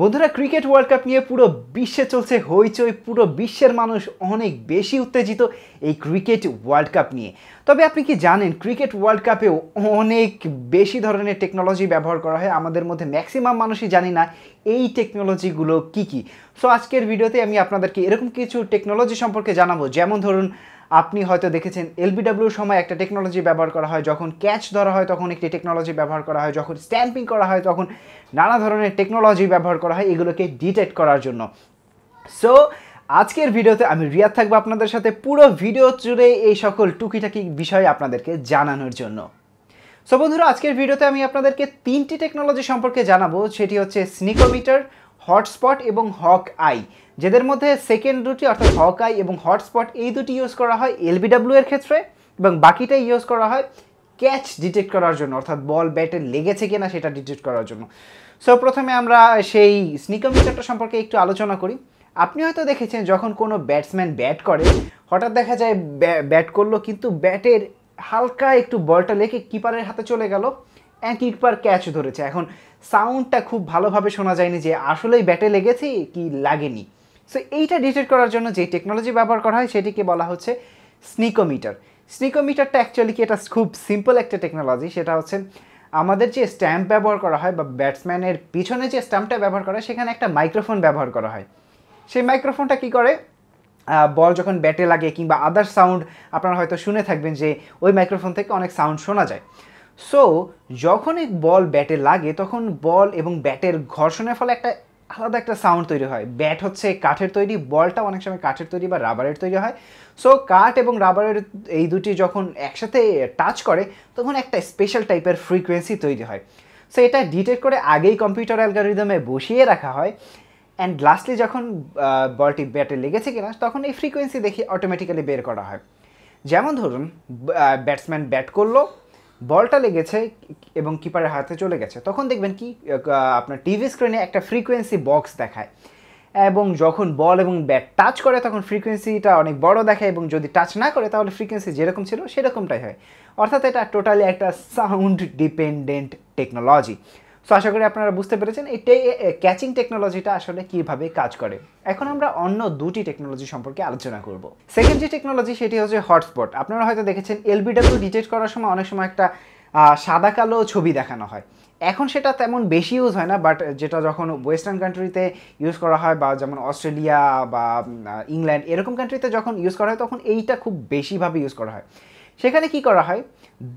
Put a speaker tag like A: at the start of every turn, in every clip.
A: বন্ধুরা cricket world cup নিয়ে পুরো বিশ্বে চলছে হইচই পুরো বিশ্বের মানুষ অনেক বেশি উত্তেজিত এই ক্রিকেট ওয়ার্ল্ড কাপ নিয়ে তবে আপনি কি জানেন ক্রিকেট ওয়ার্ল্ড কাপেও অনেক বেশি ধরনের টেকনোলজি ব্যবহার করা হয় আমাদের মধ্যে ম্যাক্সিমাম মানুষই জানি না এই টেকনোলজিগুলো কি কি সো আজকের ভিডিওতে আমি আপনাদেরকে এরকম কিছু টেকনোলজি সম্পর্কে জানাবো যেমন ধরুন আপনি হয়তো দেখেছেন এলবিডাব্লিউর সময় একটা টেকনোলজি ব্যবহার করা হয় যখন ক্যাচ ধরা হয় তখন একটি টেকনোলজি ব্যবহার করা হয় যখন স্ট্যাম্পিং করা হয় তখন নানা ধরনের টেকনোলজি ব্যবহার করা হয় এগুলোকে ডিটেক্ট করার জন্য সো আজকের ভিডিওতে আমি রিয়াদ থাকবো আপনাদের সাথে পুরো ভিডিও জুড়ে এই সকল টুকিটাকি বিষয় আপনাদেরকে জানানোর জন্য সো বন্ধুরা আজকের ভিডিওতে আমি আপনাদেরকে তিনটি টেকনোলজি সম্পর্কে জানাবো সেটি হচ্ছে স্নিকোমিটার হটস্পট এবং হক আই যাদের মধ্যে সেকেন্ড দুটি অর্থাৎ হক আই এবং হটস্পট এই দুটি ইউজ করা হয় এলবিডাব্লিউ এর ক্ষেত্রে এবং বাকিটা ইউজ করা হয় ক্যাচ ডিটেক্ট করার জন্য অর্থাৎ বল ব্যাটে লেগেছে কিনা সেটা ডিটেক্ট করার জন্য সো প্রথমে আমরা সেই স্নিকমিটারটা সম্পর্কে একটু আলোচনা করি আপনি হয়তো দেখেছেন যখন কোনো ব্যাটসম্যান ব্যাট করে হঠাৎ দেখা যায় ব্যাট করলো কিন্তু ব্যাটের হালকা একটু বলটা লেগে কিপারের হাতে চলে গেল এক একবার ক্যাচ ধরেছে এখন সাউন্ডটা খুব ভালোভাবে শোনা যায়নি যে আসলেই ব্যাটে লেগেছে কি লাগেনি সো এইটা ডিটেক্ট করার জন্য যে টেকনোলজি ব্যবহার করা হয় সেটিকে বলা হচ্ছে স্নিকোমিটার স্নিকোমিটারটা অ্যাকচুয়ালি কি এটা খুব সিম্পল একটা টেকনোলজি সেটা হচ্ছে আমাদের যে স্ট্যাম্প ব্যবহার করা হয় বা ব্যাটসম্যানের পিছনে যে স্ট্যাম্পটা ব্যবহার করা হয় সেখানে একটা মাইক্রোফোন ব্যবহার করা হয় সেই মাইক্রোফোনটা কি করে বল যখন ব্যাটে লাগে কিংবা আদার সাউন্ড আপনারা হয়তো শুনে থাকবেন যে ওই মাইক্রোফোন থেকে অনেক সাউন্ড শোনা যায় সো যখন এক বল ব্যাটে লাগে তখন বল এবং ব্যাটের ঘর্ষণের ফলে একটা আলাদা একটা সাউন্ড তৈরি হয় ব্যাট হচ্ছে কাঠের তৈরি বলটা অনেক সময় কাঠের তৈরি বা রাবারের তৈরি হয় সো কাঠ এবং রাবারের এই দুটি যখন একসাথে টাচ করে তখন একটা স্পেশাল টাইপের ফ্রিকোয়েন্সি তৈরি হয় সো এটা ডিটেক্ট করে আগেই কম্পিউটার অ্যালগারিদমে বসিয়ে রাখা হয় অ্যান্ড লাস্টলি যখন বলটি ব্যাটে লেগেছে কিনা তখন এই ফ্রিকোয়েন্সি দেখি অটোমেটিক্যালি বের করা হয় যেমন ধরুন ব্যাটসম্যান ব্যাট করলো বলটা লেগেছে এবং কিপারের হাতে চলে গেছে তখন দেখবেন কি আপনার টিভি স্ক্রিনে একটা ফ্রিকোয়েন্সি বক্স দেখায় এবং যখন বল এবং ব্যাট টাচ করে তখন ফ্রিকোয়েন্সিটা অনেক বড় দেখায় এবং যদি টাচ না করে তাহলে ফ্রিকোয়েন্সি যেরকম ছিল সেরকমটাই হয় অর্থাৎ এটা টোটালি একটা সাউন্ড ডিপেন্ডেন্ট টেকনোলজি তো আশা করি আপনারা বুঝতে পেরেছেন এটাই ক্যাচিং টেকনোলজিটা আসলে কিভাবে কাজ করে এখন আমরা অন্য দুটি টেকনোলজি সম্পর্কে আলোচনা করব সেকেন্ড যে টেকনোলজি সেটি হচ্ছে হটস্পট আপনারা হয়তো দেখেছেন এলবিডাব্লিউ ডিটেক্ট করার সময় অনেক সময় একটা সাদা কালো ছবি দেখানো হয় এখন সেটা তেমন বেশি ইউজ হয় না বাট যেটা যখন ওয়েস্টার্ন কান্ট্রিতে ইউজ করা হয় বা যেমন অস্ট্রেলিয়া বা ইংল্যান্ড এরকম কান্ট্রিতে যখন ইউজ করা হয় তখন এইটা খুব বেশিভাবে ইউজ করা হয় সেখানে কি করা হয়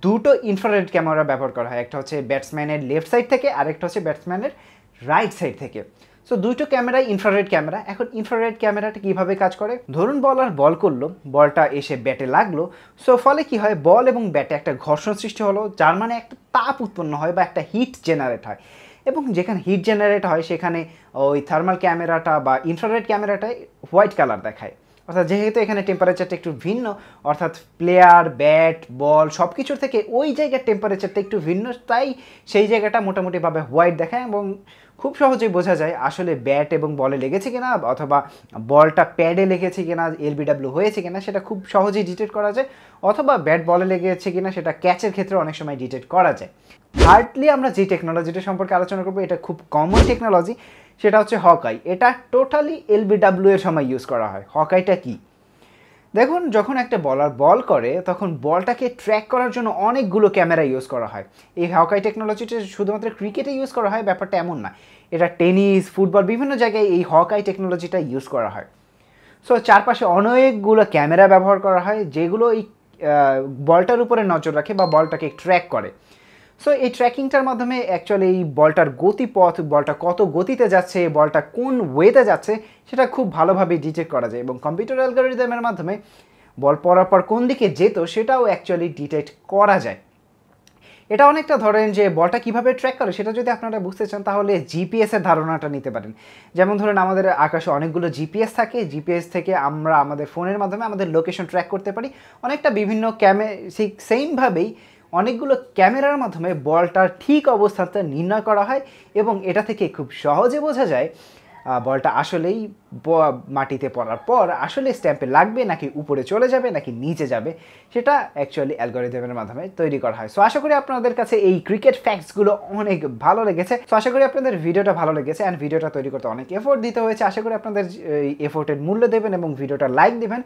A: দুটো ইনফ্রারেড ক্যামেরা ব্যবহার করা হয় একটা হচ্ছে ব্যাটসম্যানের লেফট সাইড থেকে আরেকটা হচ্ছে ব্যাটসম্যানের রাইট সাইড থেকে সো দুটো ক্যামেরা ইনফ্রারেড ক্যামেরা এখন ইনফ্রারেড ক্যামেরাটা কীভাবে কাজ করে ধরুন বল আর বল করলো বলটা এসে ব্যাটে লাগলো সো ফলে কি হয় বল এবং ব্যাটে একটা ঘর্ষণ সৃষ্টি হলো যার মানে একটা তাপ উৎপন্ন হয় বা একটা হিট জেনারেট হয় এবং যেখানে হিট জেনারেট হয় সেখানে ওই থার্মাল ক্যামেরাটা বা ইনফ্রারেড ক্যামেরাটায় হোয়াইট কালার দেখায় অর্থাৎ যেহেতু এখানে টেম্পারেচারটা একটু ভিন্ন অর্থাৎ প্লেয়ার ব্যাট বল সব কিছুর থেকে ওই জায়গার টেম্পারেচারটা একটু ভিন্ন তাই সেই জায়গাটা মোটামুটিভাবে হোয়াইট দেখায় এবং খুব সহজেই বোঝা যায় আসলে ব্যাট এবং বলে লেগেছে কিনা অথবা বলটা প্যাডে লেগেছে কিনা এলবিডাব্লিউ হয়েছে কিনা সেটা খুব সহজেই ডিটেক্ট করা যায় অথবা ব্যাট বলে লেগেছে কিনা সেটা ক্যাচের ক্ষেত্রে অনেক সময় ডিটেক্ট করা যায় হার্ডলি আমরা যে টেকনোলজিটা সম্পর্কে আলোচনা করবো এটা খুব কমন টেকনোলজি সেটা হচ্ছে হকাই এটা টোটালি এলবিডাব্লিউ এর সময় ইউজ করা হয় হকাইটা কী দেখুন যখন একটা বলার বল করে তখন বলটাকে ট্র্যাক করার জন্য অনেকগুলো ক্যামেরা ইউজ করা হয় এই হাওকাই টেকনোলজিটা শুধুমাত্র ক্রিকেটে ইউজ করা হয় ব্যাপারটা এমন না এটা টেনিস ফুটবল বিভিন্ন জায়গায় এই হকাই টেকনোলজিটা ইউজ করা হয় সো চারপাশে অনেকগুলো ক্যামেরা ব্যবহার করা হয় যেগুলো এই বলটার উপরে নজর রাখে বা বলটাকে ট্র্যাক করে সো এই ট্র্যাকিংটার মাধ্যমে অ্যাকচুয়ালি এই বলটার গতিপথ বলটা কত গতিতে যাচ্ছে বলটা কোন ওয়েতে যাচ্ছে সেটা খুব ভালোভাবে ডিটেক্ট করা যায় এবং কম্পিউটার অ্যালগোরিদমের মাধ্যমে বল পর কোন দিকে যেত সেটাও অ্যাকচুয়ালি ডিটেক্ট করা যায় এটা অনেকটা ধরেন যে বলটা কিভাবে ট্র্যাক করে সেটা যদি আপনারা বুঝতে চান তাহলে জিপিএসের ধারণাটা নিতে পারেন যেমন ধরেন আমাদের আকাশে অনেকগুলো জিপিএস থাকে জিপিএস থেকে আমরা আমাদের ফোনের মাধ্যমে আমাদের লোকেশন ট্র্যাক করতে পারি অনেকটা বিভিন্ন ক্যামে সেই সেইমভাবেই অনেকগুলো ক্যামেরার মাধ্যমে বলটার ঠিক অবস্থানটা নির্ণয় করা হয় এবং এটা থেকে খুব সহজে বোঝা যায় বলটা আসলেই মাটিতে পড়ার পর আসলে স্ট্যাম্পে লাগবে নাকি উপরে চলে যাবে নাকি নিচে যাবে সেটা অ্যাকচুয়ালি অ্যালগোরিদমের মাধ্যমে তৈরি করা হয় সো আশা করি আপনাদের কাছে এই ক্রিকেট ফ্যাক্টসগুলো অনেক ভালো লেগেছে সো আশা করি আপনাদের ভিডিওটা ভালো লেগেছে অ্যান্ড ভিডিওটা তৈরি করতে অনেক এফোর্ট দিতে হয়েছে আশা করি আপনাদের এই এফোর্টের মূল্য দেবেন এবং ভিডিওটা লাইক দেবেন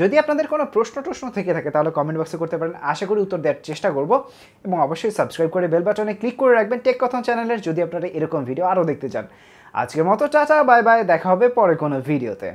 A: যদি আপনাদের কোনো প্রশ্ন টশ্ন থেকে থাকে তাহলে কমেন্ট বক্সে করতে পারেন আশা করি উত্তর দেওয়ার চেষ্টা করব এবং অবশ্যই সাবস্ক্রাইব করে বেল বাটনে ক্লিক করে রাখবেন টেক কথন চ্যানেলের যদি আপনারা এরকম ভিডিও আরও দেখতে চান আজকের মতো টাটা বাই বাই দেখা হবে পরে কোনো ভিডিওতে